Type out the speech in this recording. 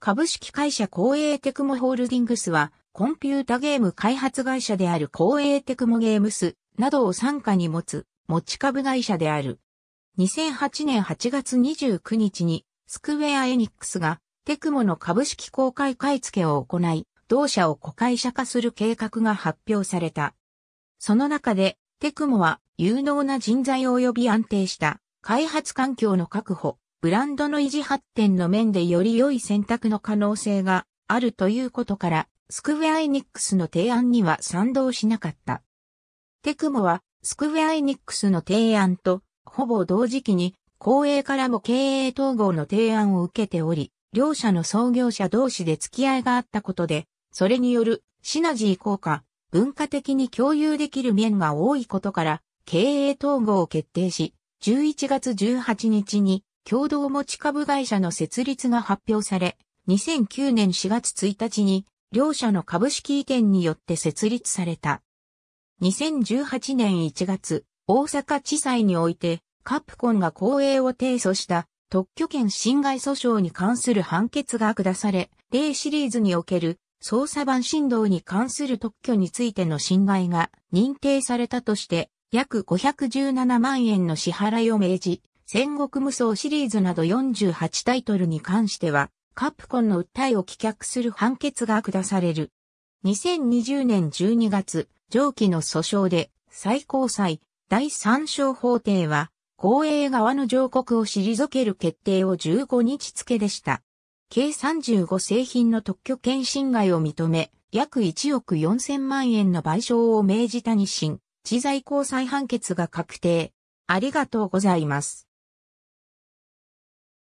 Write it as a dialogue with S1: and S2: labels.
S1: 株
S2: 式会社公営テクモホールディングスは、コンピュータゲーム開発会社である公営テクモゲームスなどを参加に持つ持ち株会社である。2008年8月29日に、スクウェアエニックスがテクモの株式公開買付を行い、同社を子会社化する計画が発表された。その中で、テクモは有能な人材及び安定した開発環境の確保、ブランドの維持発展の面でより良い選択の可能性があるということから、スクウェア・エニックスの提案には賛同しなかった。テクモは、スクウェア・エニックスの提案と、ほぼ同時期に、公営からも経営統合の提案を受けており、両社の創業者同士で付き合いがあったことで、それによるシナジー効果、文化的に共有できる面が多いことから、経営統合を決定し、11月18日に共同持ち株会社の設立が発表され、2009年4月1日に、両社の株式移転によって設立された。2018年1月、大阪地裁において、カプコンが公営を提訴した特許権侵害訴訟に関する判決が下され、例シリーズにおける捜査版振動に関する特許についての侵害が認定されたとして、約517万円の支払いを命じ、戦国無双シリーズなど48タイトルに関しては、カプコンの訴えを棄却する判決が下される。2020年12月、上記の訴訟で、最高裁、第三章法廷は、公営側の上告を退ける決定を15日付でした。計35製品の特許権侵害を認め、約1億4000万円の賠償を命じた日清、知財高裁判決が確定。ありがとうございます。